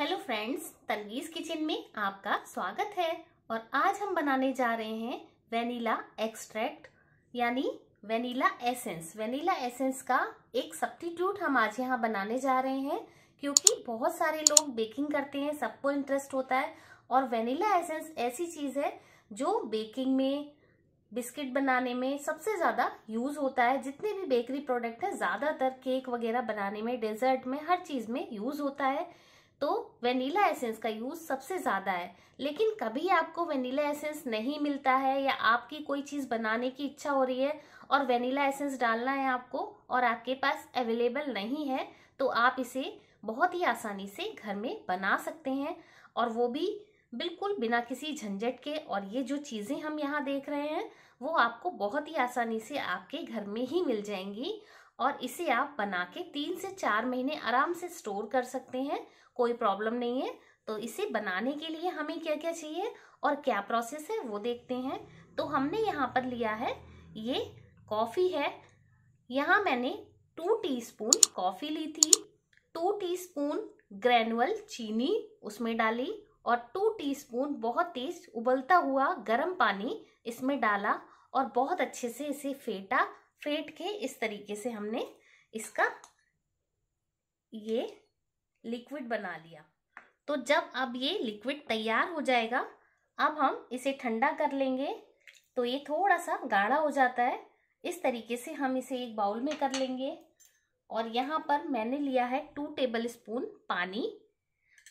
hello friends तनवीज kitchen में आपका स्वागत है और आज हम बनाने जा रहे हैं वेनिला एक्सट्रैक्ट यानी वेनिला एसेंस वेनिला एसेंस का एक सब्टीट्यूट हम आज यहाँ बनाने जा रहे हैं क्योंकि बहुत सारे लोग बेकिंग करते हैं सबको इंटरेस्ट होता है और वेनिला एसेंस ऐसी चीज़ है जो बेकिंग में बिस्किट बनाने में सबसे ज़्यादा यूज़ होता है जितने भी बेकरी प्रोडक्ट हैं ज़्यादातर केक वगैरह बनाने में डेजर्ट में हर चीज़ में यूज़ होता है तो वेनिला एसेंस का यूज सबसे ज्यादा है लेकिन कभी आपको वेनिला एसेंस नहीं मिलता है या आपकी कोई चीज बनाने की इच्छा हो रही है और वेनिला एसेंस डालना है आपको और आपके पास अवेलेबल नहीं है तो आप इसे बहुत ही आसानी से घर में बना सकते हैं और वो भी बिल्कुल बिना किसी झंझट के और ये जो चीज़ें हम यहाँ देख रहे हैं वो आपको बहुत ही आसानी से आपके घर में ही मिल जाएंगी और इसे आप बना के तीन से चार महीने आराम से स्टोर कर सकते हैं कोई प्रॉब्लम नहीं है तो इसे बनाने के लिए हमें क्या क्या चाहिए और क्या प्रोसेस है वो देखते हैं तो हमने यहाँ पर लिया है ये कॉफ़ी है यहाँ मैंने टू टीस्पून कॉफ़ी ली थी टू टीस्पून ग्रैनुअल चीनी उसमें डाली और टू टीस्पून बहुत तेज उबलता हुआ गर्म पानी इसमें डाला और बहुत अच्छे से इसे फेटा फेंट के इस तरीके से हमने इसका ये लिक्विड बना लिया तो जब अब ये लिक्विड तैयार हो जाएगा अब हम इसे ठंडा कर लेंगे तो ये थोड़ा सा गाढ़ा हो जाता है इस तरीके से हम इसे एक बाउल में कर लेंगे और यहाँ पर मैंने लिया है टू टेबल स्पून पानी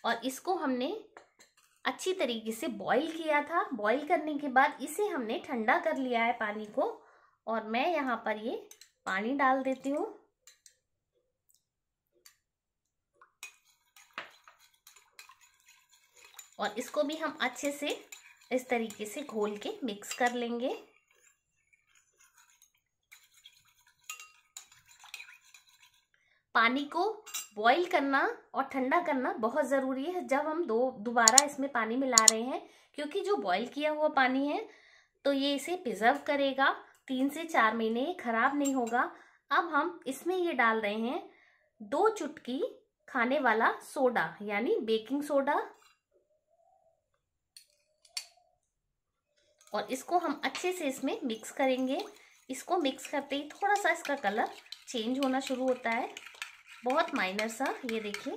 और इसको हमने अच्छी तरीके से बॉईल किया था बॉईल करने के बाद इसे हमने ठंडा कर लिया है पानी को और मैं यहाँ पर ये पानी डाल देती हूँ और इसको भी हम अच्छे से इस तरीके से घोल के मिक्स कर लेंगे पानी को बॉईल करना और ठंडा करना बहुत ज़रूरी है जब हम दो दोबारा इसमें पानी मिला रहे हैं क्योंकि जो बॉईल किया हुआ पानी है तो ये इसे प्रिजर्व करेगा तीन से चार महीने ख़राब नहीं होगा अब हम इसमें ये डाल रहे हैं दो चुटकी खाने वाला सोडा यानी बेकिंग सोडा और इसको हम अच्छे से इसमें मिक्स करेंगे इसको मिक्स करते ही थोड़ा सा इसका कलर चेंज होना शुरू होता है बहुत माइनर सा ये देखिए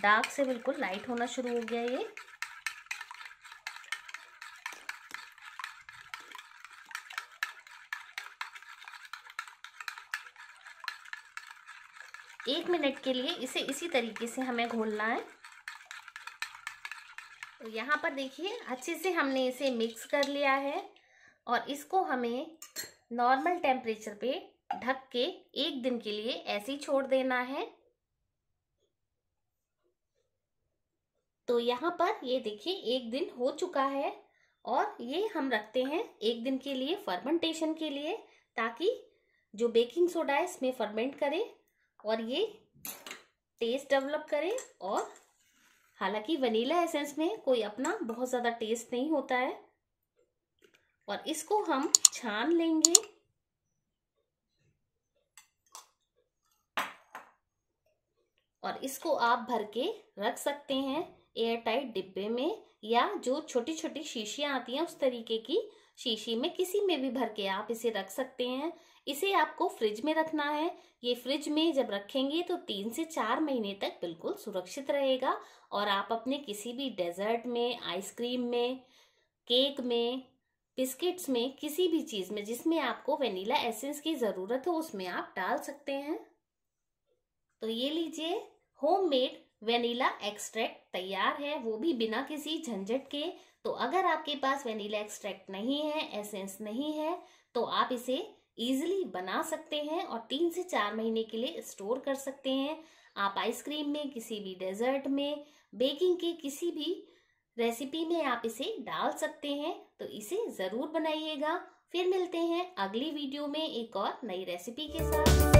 डार्क से बिल्कुल लाइट होना शुरू हो गया ये एक मिनट के लिए इसे इसी तरीके से हमें घोलना है तो यहाँ पर देखिए अच्छे से हमने इसे मिक्स कर लिया है और इसको हमें नॉर्मल टेम्परेचर पे ढक के एक दिन के लिए ऐसे ही छोड़ देना है तो यहाँ पर ये देखिए एक दिन हो चुका है और ये हम रखते हैं एक दिन के लिए फर्मेंटेशन के लिए ताकि जो बेकिंग सोडा है इसमें फर्मेंट करे और ये टेस्ट डेवलप करे और हालांकि वनीला एसेंस में कोई अपना बहुत ज़्यादा टेस्ट नहीं होता है और इसको हम छान लेंगे और इसको आप भर के रख सकते हैं एयर टाइट डिब्बे में या जो छोटी छोटी शीशियाँ आती हैं उस तरीके की शीशी में किसी में भी भर के आप इसे रख सकते हैं इसे आपको फ्रिज में रखना है ये फ्रिज में जब रखेंगे तो तीन से चार महीने तक बिल्कुल सुरक्षित रहेगा और आप अपने किसी भी डेजर्ट में आइसक्रीम में केक में बिस्किट्स में किसी भी चीज़ में जिसमें आपको वेनिला एसेंस की ज़रूरत हो उसमें आप डाल सकते हैं तो ये लीजिए होममेड वेनिला एक्सट्रैक्ट तैयार है वो भी बिना किसी झंझट के तो अगर आपके पास वेनिला एक्सट्रैक्ट नहीं है एसेंस नहीं है तो आप इसे इजिली बना सकते हैं और तीन से चार महीने के लिए स्टोर कर सकते हैं आप आइसक्रीम में किसी भी डेजर्ट में बेकिंग के किसी भी रेसिपी में आप इसे डाल सकते हैं तो इसे ज़रूर बनाइएगा फिर मिलते हैं अगली वीडियो में एक और नई रेसिपी के साथ